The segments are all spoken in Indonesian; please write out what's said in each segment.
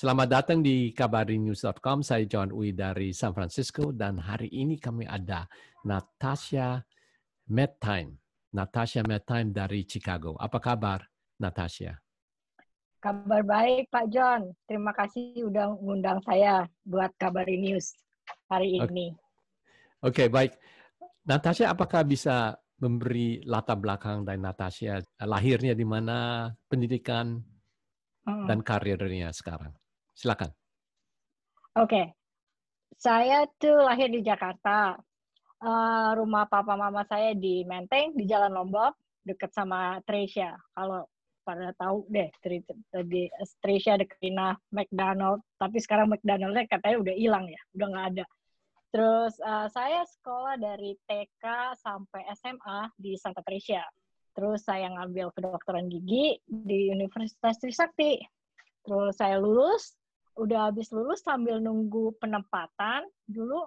Selamat datang di kabarinews.com. Saya John Uy dari San Francisco dan hari ini kami ada Natasha Medtime. Natasha Medtime dari Chicago. Apa kabar, Natasha? Kabar baik, Pak John. Terima kasih sudah mengundang saya buat Kabari News hari ini. Oke, okay. okay, baik. Natasha, apakah bisa memberi latar belakang dari Natasha? Lahirnya di mana, pendidikan, hmm. dan karirnya sekarang? Silakan. Oke, okay. saya tuh lahir di Jakarta. Uh, rumah papa mama saya di Menteng di Jalan Lombok dekat sama Tresia. Kalau pada tahu deh tadi dekat Rina McDonald, tapi sekarang McDonaldnya katanya udah hilang ya, udah nggak ada. Terus uh, saya sekolah dari TK sampai SMA di Santa Tresia. Terus saya ngambil kedokteran gigi di Universitas Trisakti. Terus saya lulus, udah habis lulus sambil nunggu penempatan dulu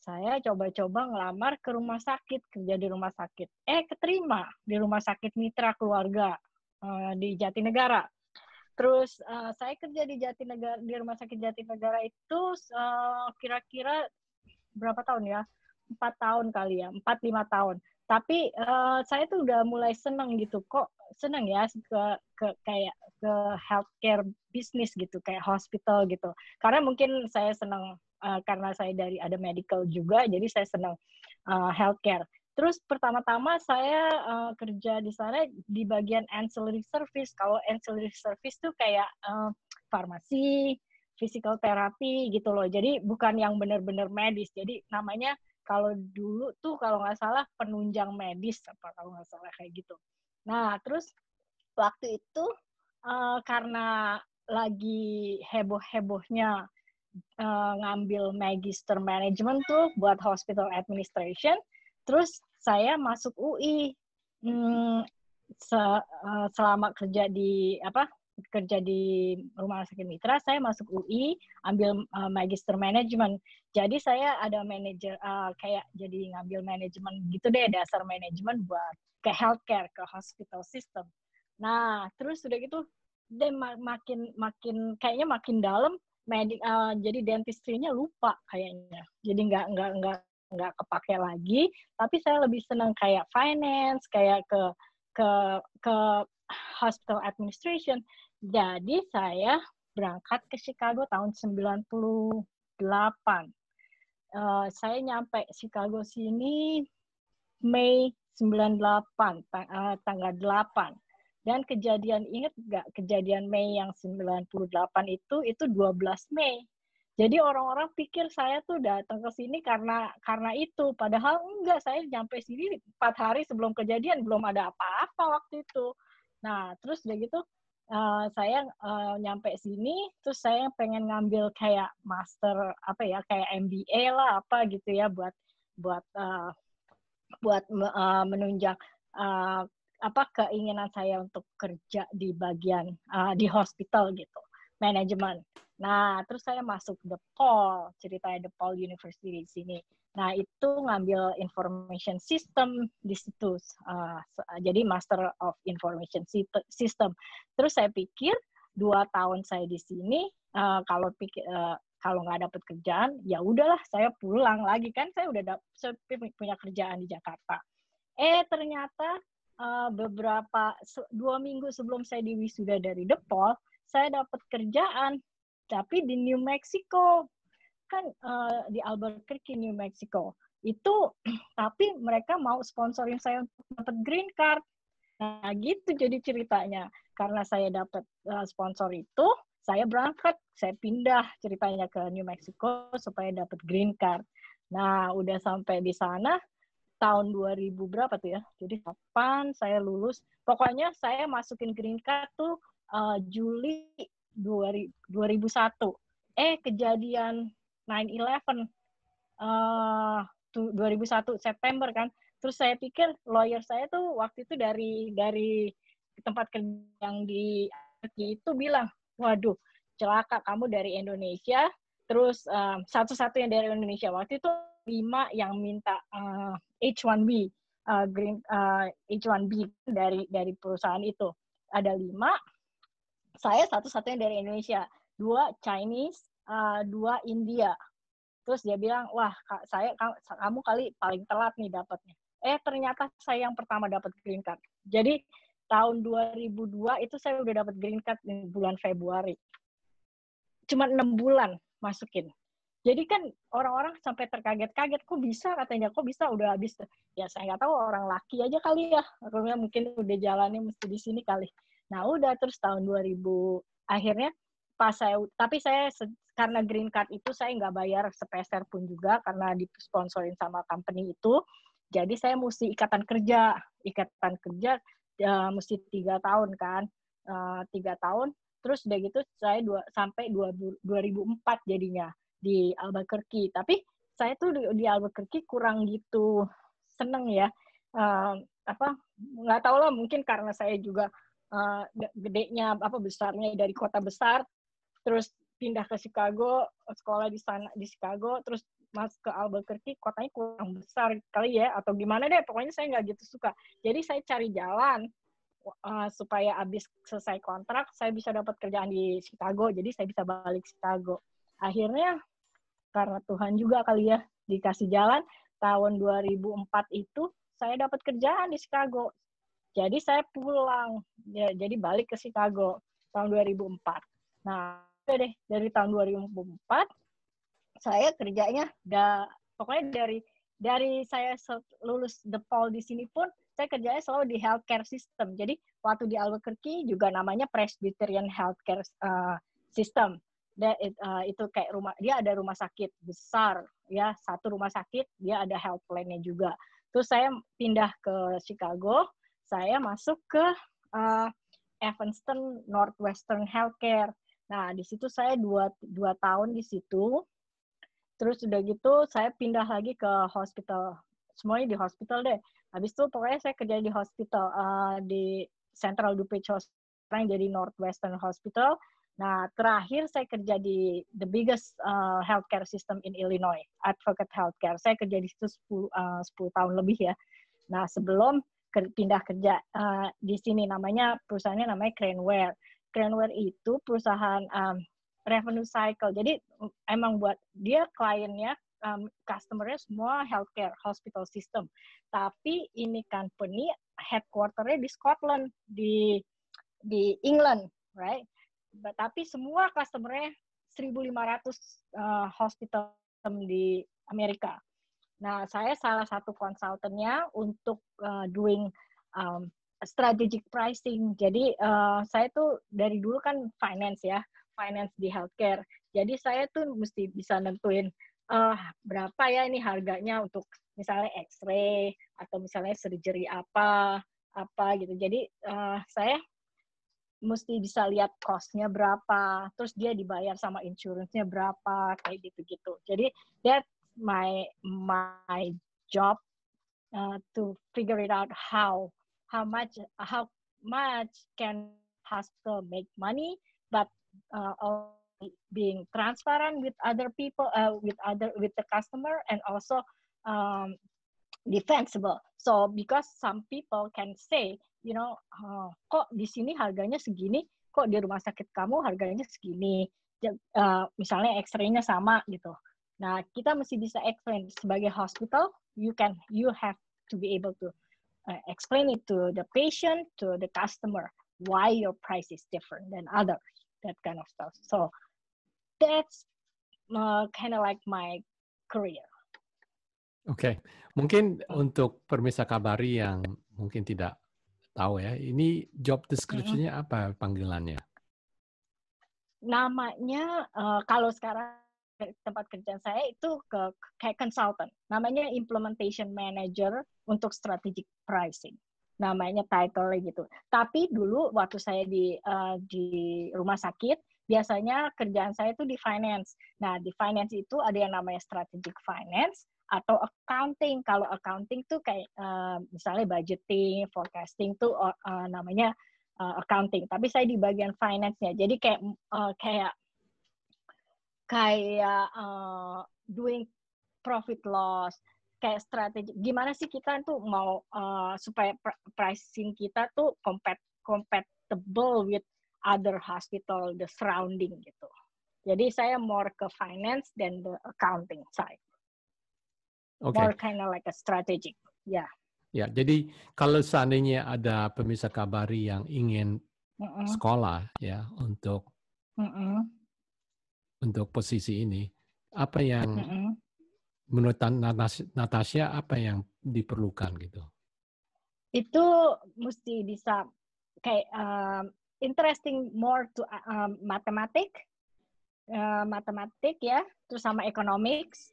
saya coba-coba ngelamar ke rumah sakit kerja di rumah sakit eh keterima di rumah sakit mitra keluarga uh, di Jatinegara terus uh, saya kerja di Jatinegara di rumah sakit Jatinegara itu kira eh, kira-kira berapa tahun ya empat tahun kali ya empat lima tahun tapi uh, saya tuh udah mulai seneng gitu kok seneng ya ke ke kayak ke healthcare bisnis gitu kayak hospital gitu karena mungkin saya senang uh, karena saya dari ada medical juga jadi saya senang uh, healthcare terus pertama-tama saya uh, kerja di sana di bagian ancillary service kalau ancillary service tuh kayak uh, farmasi physical therapy gitu loh jadi bukan yang benar-benar medis jadi namanya kalau dulu tuh kalau nggak salah penunjang medis apa kalau nggak salah kayak gitu Nah, terus waktu itu uh, karena lagi heboh-hebohnya uh, ngambil magister management tuh buat hospital administration, terus saya masuk UI. Hmm, se, uh, selama kerja di apa kerja di rumah sakit mitra, saya masuk UI ambil uh, magister manajemen. Jadi saya ada manajer uh, kayak jadi ngambil manajemen gitu deh dasar manajemen buat ke healthcare, ke hospital system. Nah, terus sudah gitu deh makin makin kayaknya makin dalam medik uh, eh, jadi dentistrinya lupa kayaknya. Jadi nggak nggak nggak nggak kepake lagi, tapi saya lebih senang kayak finance, kayak ke ke ke hospital administration jadi saya berangkat ke Chicago tahun 98. Uh, eh, saya nyampe Chicago sini Mei 98, tang uh, tanggal 8. Dan kejadian, ingat nggak kejadian Mei yang 98 itu, itu 12 Mei. Jadi orang-orang pikir saya tuh datang ke sini karena karena itu, padahal enggak. Saya nyampe sini empat hari sebelum kejadian belum ada apa-apa waktu itu. Nah, terus udah gitu uh, saya uh, nyampe sini terus saya pengen ngambil kayak master apa ya kayak MBA lah apa gitu ya buat buat uh, buat uh, menunjang uh, apa keinginan saya untuk kerja di bagian uh, di hospital gitu manajemen. Nah, terus saya masuk The Paul ceritanya The Paul University di sini. Nah, itu ngambil information system di situ. Uh, jadi Master of Information System. Terus saya pikir dua tahun saya di sini uh, kalau pikir uh, ah, kalau nggak dapat kerjaan ya udahlah saya pulang lagi kan saya udah dap- saya punya kerjaan di Jakarta eh ternyata uh, beberapa dua minggu sebelum saya diwisuda dari Depol saya dapat kerjaan tapi di New Mexico kan uh, di Albuquerque New Mexico itu tapi mereka mau sponsorin saya untuk dapat green card nah gitu jadi ceritanya karena saya dapat uh, eh, sponsor itu saya berangkat saya pindah ceritanya ke New Mexico supaya dapat green card nah udah sampai di sana tahun 2000 berapa tuh ya jadi kapan saya lulus pokoknya saya masukin green card tuh uh, Juli 2000, 2001 eh kejadian 9 uh, 2001 September kan. Terus saya pikir lawyer saya tuh waktu itu dari dari tempat kerja yang di itu bilang, waduh celaka kamu dari Indonesia. Terus um, eh, satu-satunya dari Indonesia waktu itu lima yang minta uh, eh, H1B uh, eh, green uh, H1B dari dari perusahaan itu ada lima. Saya satu-satunya dari Indonesia, dua Chinese, uh, dua India. Terus dia bilang, wah kak, saya kamu kali paling telat nih dapatnya. Eh ternyata saya yang pertama dapat green card. Jadi tahun 2002 itu saya udah dapat green card di bulan Februari. Cuma enam bulan masukin. Jadi kan orang-orang sampai terkaget-kaget, kok bisa katanya, kok bisa udah habis. Ya saya nggak tahu orang laki aja kali ya, akhirnya mungkin udah jalannya mesti di sini kali. Nah udah terus tahun 2000 akhirnya pas saya tapi saya karena green card itu saya nggak bayar sepeser pun juga karena disponsorin sama company itu. Jadi saya mesti ikatan kerja, ikatan kerja ya, mesti tiga tahun kan, eh, tiga uh, tahun. Terus udah gitu saya dua, sampai dua, 2004 jadinya di Albuquerque. Tapi saya tuh di, di Albuquerque kurang gitu seneng ya. Uh, apa nggak tahu lah mungkin karena saya juga uh, gedenya apa besarnya dari kota besar terus pindah ke Chicago, sekolah di sana di Chicago, terus mas ke Albuquerque, kotanya kurang besar kali ya, atau gimana deh, pokoknya saya nggak gitu suka. Jadi saya cari jalan uh, supaya abis selesai kontrak, saya bisa dapat kerjaan di Chicago, jadi saya bisa balik Chicago. Akhirnya, karena Tuhan juga kali ya, dikasih jalan, tahun 2004 itu saya dapat kerjaan di Chicago. Jadi saya pulang, ya, jadi balik ke Chicago tahun 2004. Nah, udah deh dari tahun 2004 saya kerjanya da, pokoknya dari dari saya lulus the Paul di sini pun saya kerjanya selalu di healthcare system. Jadi waktu di Albuquerque juga namanya Presbyterian Healthcare uh, System. That uh, eh, itu kayak rumah dia ada rumah sakit besar ya satu rumah sakit dia ada health plan-nya juga. Terus saya pindah ke Chicago, saya masuk ke uh, Evanston Northwestern Healthcare. Nah, di situ saya dua, dua tahun di situ. Terus udah gitu saya pindah lagi ke hospital. Semuanya di hospital deh. Habis itu pokoknya saya kerja di hospital, uh, di Central DuPage Hospital, jadi Northwestern Hospital. Nah, terakhir saya kerja di the biggest uh, healthcare system in Illinois, Advocate Healthcare. Saya kerja di situ 10, uh, 10 tahun lebih ya. Nah, sebelum pindah kerja uh, di sini namanya perusahaannya namanya Craneware. Grandware itu perusahaan um, revenue cycle. Jadi mm, emang buat dia kliennya um, customernya semua healthcare hospital system. Tapi ini company headquarternya di Scotland di di England, right? tapi semua customernya 1.500 uh, hospital di Amerika. Nah, saya salah satu konsultannya untuk uh, doing um, strategic pricing. Jadi uh, saya tuh dari dulu kan finance ya, finance di healthcare. Jadi saya tuh mesti bisa nentuin uh, berapa ya ini harganya untuk misalnya X-ray atau misalnya surgery apa apa gitu. Jadi uh, saya mesti bisa lihat costnya berapa, terus dia dibayar sama insurance-nya berapa kayak gitu-gitu. Jadi that my my job uh, to figure it out how how much how much can hospital make money, but uh, being transparent with other people, uh, with other with the customer, and also um, defensible. So because some people can say, you know, oh, kok di sini harganya segini, kok di rumah sakit kamu harganya segini, uh, misalnya X-raynya sama gitu. Nah kita mesti bisa explain sebagai hospital, you can you have to be able to uh, explain it to the patient, to the customer, why your price is different than others, that kind of stuff. So that's uh, kind of like my career. Oke, okay. mungkin oh. untuk permisa kabari yang mungkin tidak tahu ya, ini job description-nya mm-hmm. apa panggilannya? Namanya uh, kalau sekarang tempat kerja saya itu ke kayak consultant namanya implementation manager untuk strategic pricing namanya title gitu tapi dulu waktu saya di uh, di rumah sakit biasanya kerjaan saya itu di finance nah di finance itu ada yang namanya strategic finance atau accounting kalau accounting tuh kayak uh, misalnya budgeting forecasting tuh uh, namanya uh, accounting tapi saya di bagian finance-nya jadi kayak uh, kayak kayak uh, doing profit loss kayak strategi gimana sih kita tuh mau uh, supaya pricing kita tuh compat compatible with other hospital the surrounding gitu. Jadi saya more ke finance than the accounting side. Okay. More kind of like a strategic. Ya. Yeah. Ya, jadi kalau seandainya ada pemirsa kabari yang ingin mm -mm. sekolah ya untuk mm -mm untuk posisi ini. Apa yang menurut Natasha apa yang diperlukan gitu? Itu mesti bisa kayak um, interesting more to um, matematik, uh, matematik ya, terus sama economics,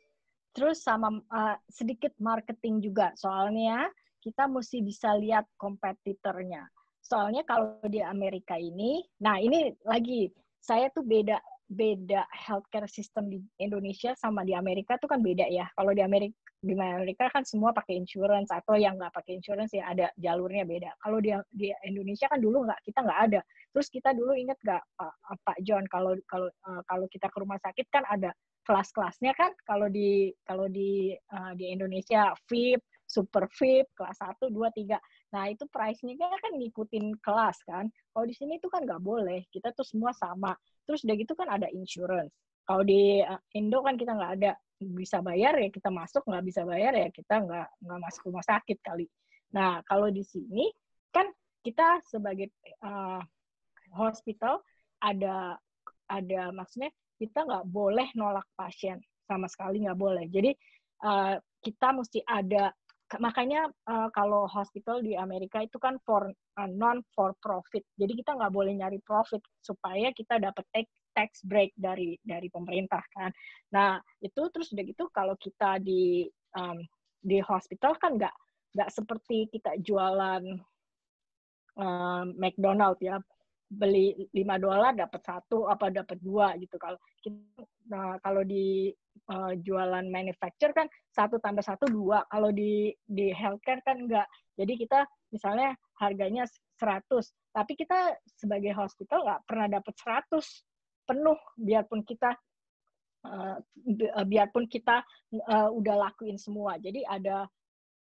terus sama uh, sedikit marketing juga. Soalnya kita mesti bisa lihat kompetitornya. Soalnya kalau di Amerika ini, nah ini lagi saya tuh beda beda healthcare system di Indonesia sama di Amerika tuh kan beda ya. Kalau di Amerika di Amerika kan semua pakai insurance atau yang nggak pakai insurance ya ada jalurnya beda. Kalau di di Indonesia kan dulu nggak kita nggak ada. Terus kita dulu ingat nggak uh, Pak John kalau kalau eh, kalau kita ke rumah sakit kan ada kelas-kelasnya kan. Kalau di kalau di uh, di Indonesia VIP super VIP kelas 1 2 3. Nah, itu price-nya kan ngikutin kelas kan. Kalau di sini itu kan nggak boleh. Kita tuh semua sama. Terus udah gitu kan ada insurance. Kalau di eh, Indo kan kita nggak ada bisa bayar ya kita masuk, nggak bisa bayar ya kita nggak nggak masuk rumah sakit kali. Nah, kalau di sini kan kita sebagai uh, hospital ada ada maksudnya kita nggak boleh nolak pasien sama sekali nggak boleh. Jadi uh, kita mesti ada makanya uh, kalau hospital di Amerika itu kan for uh, eh, non for profit jadi kita nggak boleh nyari profit supaya kita dapat tax tax break dari dari pemerintah kan nah itu terus udah gitu kalau kita di um, di hospital kan nggak nggak seperti kita jualan um, McDonald ya beli 5 dolar dapat satu apa dapat dua gitu kalau kita nah, kalau di uh, jualan manufacture kan satu tambah satu dua kalau di di healthcare kan enggak jadi kita misalnya harganya 100 tapi kita sebagai hospital nggak pernah dapat 100 penuh biarpun kita uh, biarpun kita uh, udah lakuin semua jadi ada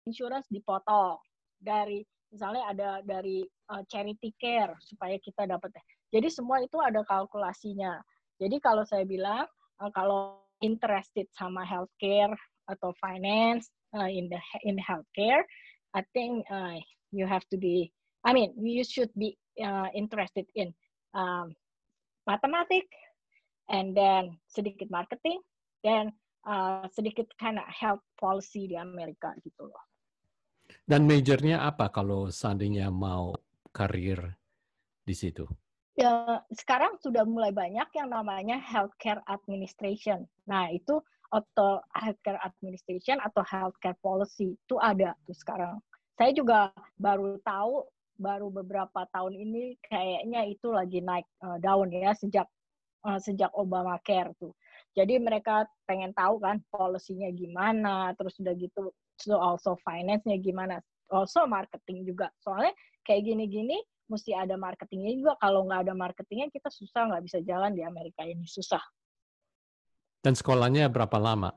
insurance dipotong dari misalnya ada dari uh, eh, charity care supaya kita dapat. Jadi semua itu ada kalkulasinya. Jadi kalau saya bilang uh, kalau interested sama healthcare atau finance uh, in the in healthcare, I think uh, you have to be. I mean, you should be uh, interested in um, mathematics and then sedikit marketing, dan uh, sedikit kind of health policy di Amerika gitu loh. Dan majornya apa kalau seandainya mau karir di situ? Ya, sekarang sudah mulai banyak yang namanya healthcare administration. Nah, itu atau healthcare administration atau healthcare policy itu ada tuh sekarang. Saya juga baru tahu baru beberapa tahun ini kayaknya itu lagi naik uh, daun ya sejak uh, sejak Obamacare tuh. Jadi mereka pengen tahu kan polisinya gimana, terus udah gitu so also finance-nya gimana also marketing juga. Soalnya kayak gini-gini mesti ada marketingnya juga. Kalau nggak ada marketingnya kita susah nggak bisa jalan di Amerika ini susah. Dan sekolahnya berapa lama?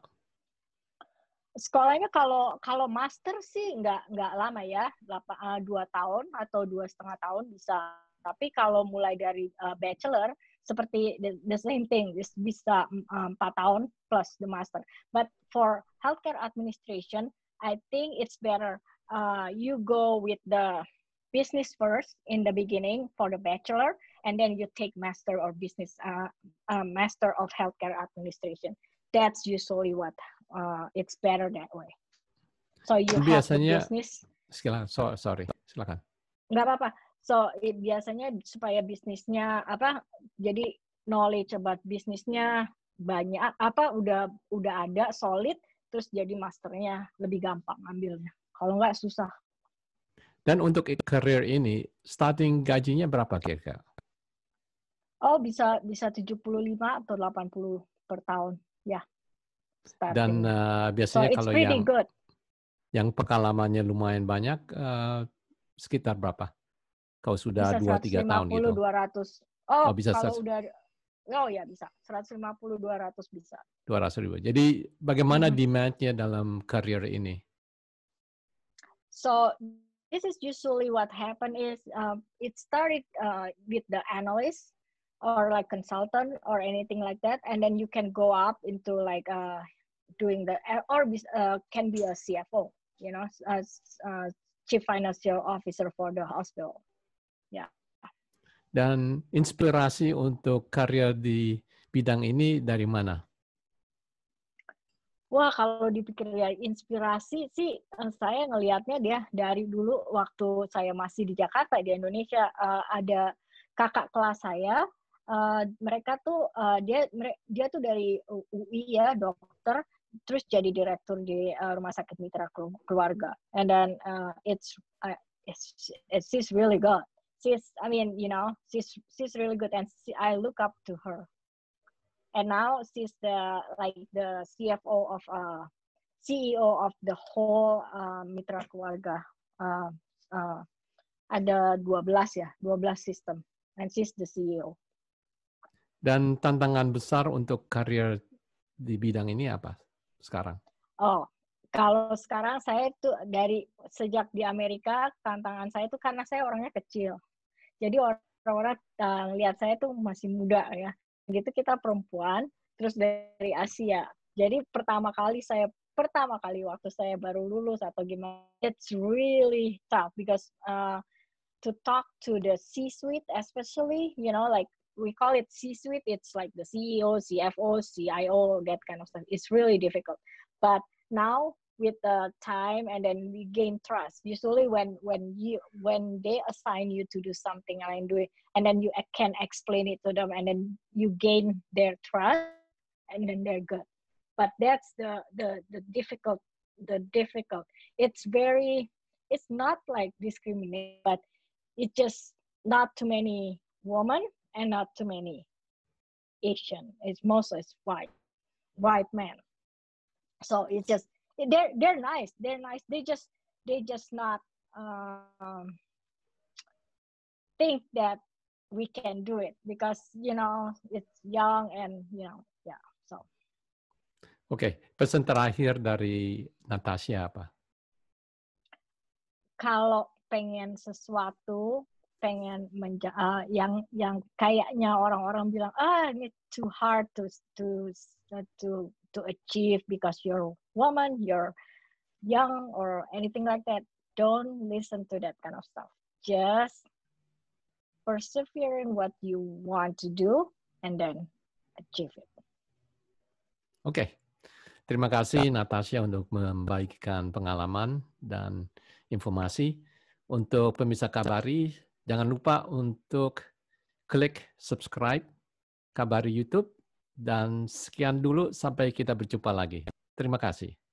Sekolahnya kalau kalau master sih nggak nggak lama ya, eh, dua tahun atau dua setengah tahun bisa. Tapi kalau mulai dari eh, bachelor seperti the, same thing, just bisa mm, eh, empat tahun plus the master. But for healthcare administration, I think it's better Uh, you go with the business first in the beginning for the bachelor and then you take master or business uh, uh, master of healthcare administration that's usually what uh, it's better that way so you biasanya, have business silakan so, sorry silakan nggak apa-apa so it, biasanya supaya bisnisnya apa jadi knowledge about bisnisnya banyak apa udah udah ada solid terus jadi masternya lebih gampang ambilnya kalau nggak susah. Dan untuk karir ini, starting gajinya berapa kira-kira? Oh, bisa bisa 75 atau 80 per tahun, ya. Yeah. Dan uh, biasanya so, kalau yang good. yang pengalamannya lumayan banyak uh, sekitar berapa? Kalau sudah bisa 2 3 tahun gitu. 200. Oh, oh bisa kalau 100. udah Oh ya bisa, 150 200 bisa. 200 ribu. Jadi bagaimana demand-nya dalam karir ini? So this is usually what happened is uh, it started uh, with the analyst or like consultant or anything like that and then you can go up into like uh, doing the uh, or uh, can be a cfo you know as uh, chief financial officer for the hospital yeah dan inspirasi untuk karya di bidang ini dari mana Wah, kalau dipikir ya inspirasi sih eh, saya ngelihatnya dia dari dulu waktu saya masih di Jakarta di Indonesia uh, ada kakak kelas saya uh, mereka tuh dia dia tuh dari UI ya dokter terus jadi direktur di rumah sakit mitra keluarga and then it's, it's it's she's really good she's I mean you know she's she's really good and she, I look up to her and now she's the like the CFO of uh, CEO of the whole uh, mitra keluarga. Uh, uh, ada 12 ya, 12 sistem. And she's the CEO. Dan tantangan besar untuk karir di bidang ini apa sekarang? Oh, kalau sekarang saya itu dari sejak di Amerika tantangan saya itu karena saya orangnya kecil jadi orang-orang uh, lihat saya itu masih muda ya gitu kita perempuan terus dari Asia jadi pertama kali saya pertama kali waktu saya baru lulus atau gimana it's really tough because uh, to talk to the C-suite especially you know like we call it C-suite it's like the CEO CFO CIO that kind of stuff it's really difficult but now with the time and then we gain trust usually when when you when they assign you to do something and do it and then you can explain it to them and then you gain their trust and then they're good but that's the the the difficult the difficult it's very it's not like discriminate, but it's just not too many women and not too many asian it's mostly white white men so it's just they're they're nice they're nice they just they just not um, think that we can do it because you know it's young and you know yeah so okay pesan terakhir dari Natasha apa kalau pengen sesuatu pengen menja uh, yang yang kayaknya orang-orang bilang ah ini too hard to to uh, to to achieve because you're woman, you're young or anything like that. Don't listen to that kind of stuff. Just persevere in what you want to do and then achieve it. Oke. Okay. Terima kasih Natasha untuk membagikan pengalaman dan informasi. Untuk pemirsa Kabari, Jangan lupa untuk klik subscribe kabari YouTube dan sekian dulu sampai kita berjumpa lagi. Terima kasih.